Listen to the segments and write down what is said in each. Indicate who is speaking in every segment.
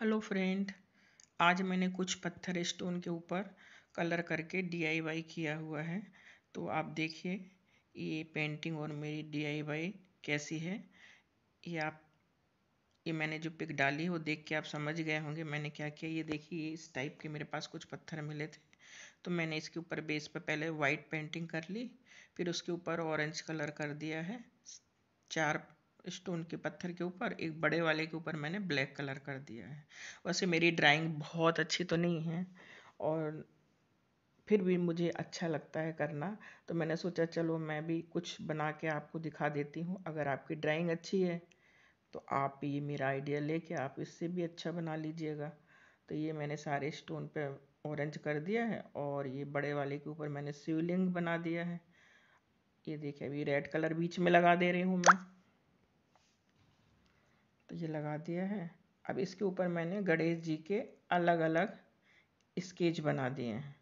Speaker 1: hello friend आज मैंने कुछ पत्थर स्टोन के ऊपर कलर करके डीआईवाई किया हुआ है तो आप देखिए ये पेंटिंग और मेरी डीआईवाई कैसी है ये आप ये मैंने जो पिक डाली वो देख के आप समझ गए होंगे मैंने क्या किया ये देखिए इस टाइप के मेरे पास कुछ पत्थर मिले थे तो मैंने इसके ऊपर बेस पर पहले वाइट पेंटिंग कर ली फिर उसके ऊपर ऑरेंज कलर कर दिया है चार स्टोन के पत्थर के ऊपर एक बड़े वाले के ऊपर मैंने ब्लैक कलर कर दिया है वैसे मेरी ड्राइंग बहुत अच्छी तो नहीं है और फिर भी मुझे अच्छा लगता है करना तो मैंने सोचा चलो मैं भी कुछ बना के आपको दिखा देती हूँ अगर आपकी ड्राइंग अच्छी है तो आप ये मेरा आइडिया लेके आप इससे भी अच्छा बना लीजिएगा तो ये मैंने सारे स्टोन पे ऑरेंज कर दिया है और ये बड़े वाले के ऊपर मैंने शिवलिंग बना दिया है ये देखिए अभी रेड कलर बीच में लगा दे रही हूँ मैं ये लगा दिया है अब इसके ऊपर मैंने गणेश जी के अलग अलग स्केच बना दिए हैं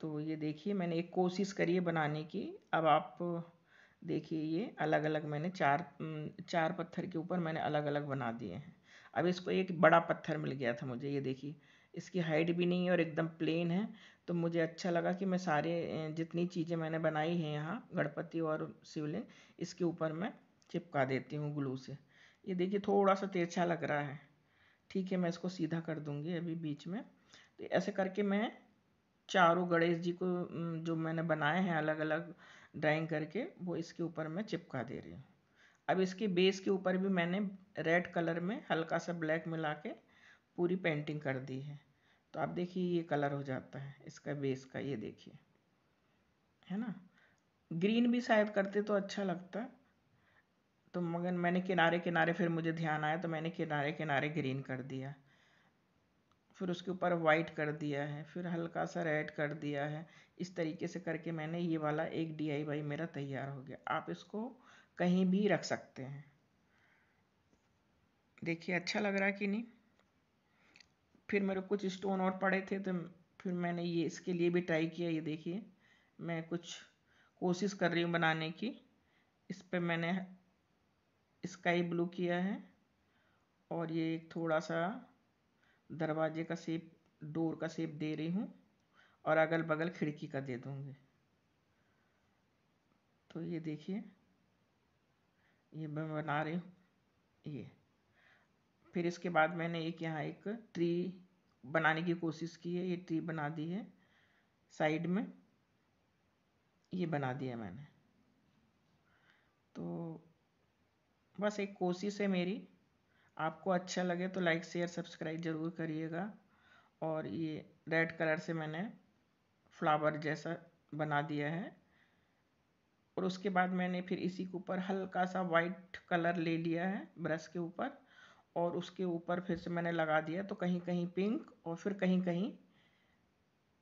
Speaker 1: तो ये देखिए मैंने एक कोशिश करी है बनाने की अब आप देखिए ये अलग अलग मैंने चार चार पत्थर के ऊपर मैंने अलग अलग बना दिए हैं अब इसको एक बड़ा पत्थर मिल गया था मुझे ये देखिए इसकी हाइट भी नहीं है और एकदम प्लेन है तो मुझे अच्छा लगा कि मैं सारे जितनी चीज़ें मैंने बनाई हैं यहाँ गणपति और शिवलिंग इसके ऊपर मैं चिपका देती हूँ ग्लू से ये देखिए थोड़ा सा तिरछा लग रहा है ठीक है मैं इसको सीधा कर दूंगी अभी बीच में तो ऐसे करके मैं चारों गणेश जी को जो मैंने बनाए हैं अलग अलग ड्राइंग करके वो इसके ऊपर मैं चिपका दे रही हूँ अब इसके बेस के ऊपर भी मैंने रेड कलर में हल्का सा ब्लैक मिला के पूरी पेंटिंग कर दी है तो आप देखिए ये कलर हो जाता है इसका बेस का ये देखिए है ना ग्रीन भी शायद करते तो अच्छा लगता तो मगर मैंने किनारे किनारे फिर मुझे ध्यान आया तो मैंने किनारे किनारे ग्रीन कर दिया फिर उसके ऊपर वाइट कर दिया है फिर हल्का सा रेड कर दिया है इस तरीके से करके मैंने ये वाला एक डी आई वाई मेरा तैयार हो गया आप इसको कहीं भी रख सकते हैं देखिए अच्छा लग रहा कि नहीं फिर मेरे कुछ स्टोन और पड़े थे तो फिर मैंने ये इसके लिए भी ट्राई किया ये देखिए मैं कुछ कोशिश कर रही हूँ बनाने की इस पर मैंने स्काई ब्लू किया है और ये एक थोड़ा सा दरवाजे का सेप डोर का सेप दे रही हूँ और अगल बगल खिड़की का दे दूँगी तो ये देखिए ये मैं बना रही हूँ ये फिर इसके बाद मैंने एक यहाँ एक ट्री बनाने की कोशिश की है ये ट्री बना दी है साइड में ये बना दिया मैंने तो बस एक कोशिश है मेरी आपको अच्छा लगे तो लाइक शेयर सब्सक्राइब ज़रूर करिएगा और ये रेड कलर से मैंने फ्लावर जैसा बना दिया है और उसके बाद मैंने फिर इसी के ऊपर हल्का सा वाइट कलर ले लिया है ब्रश के ऊपर और उसके ऊपर फिर से मैंने लगा दिया तो कहीं कहीं पिंक और फिर कहीं कहीं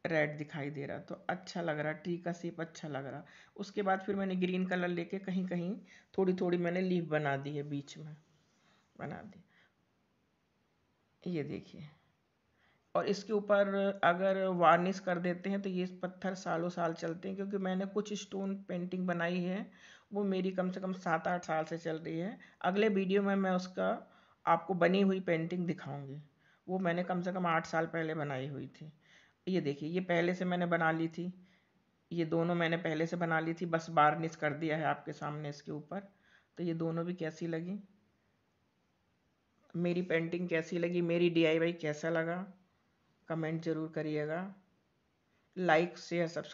Speaker 1: रेड दिखाई दे रहा तो अच्छा लग रहा ट्री का सेप अच्छा लग रहा उसके बाद फिर मैंने ग्रीन कलर लेके कहीं कहीं थोड़ी थोड़ी मैंने लीफ बना दी है बीच में बना दी ये देखिए और इसके ऊपर अगर वार्निश कर देते हैं तो ये पत्थर सालों साल चलते हैं क्योंकि मैंने कुछ स्टोन पेंटिंग बनाई है वो मेरी कम से कम सात आठ साल से चल रही है अगले वीडियो में मैं उसका आपको बनी हुई पेंटिंग दिखाऊंगी वो मैंने कम से कम आठ साल पहले बनाई हुई थी ये देखिए ये पहले से मैंने बना ली थी ये दोनों मैंने पहले से बना ली थी बस बारनिस कर दिया है आपके सामने इसके ऊपर तो ये दोनों भी कैसी लगी मेरी पेंटिंग कैसी लगी मेरी डी कैसा लगा कमेंट ज़रूर करिएगा लाइक शेयर सब्सक्राइब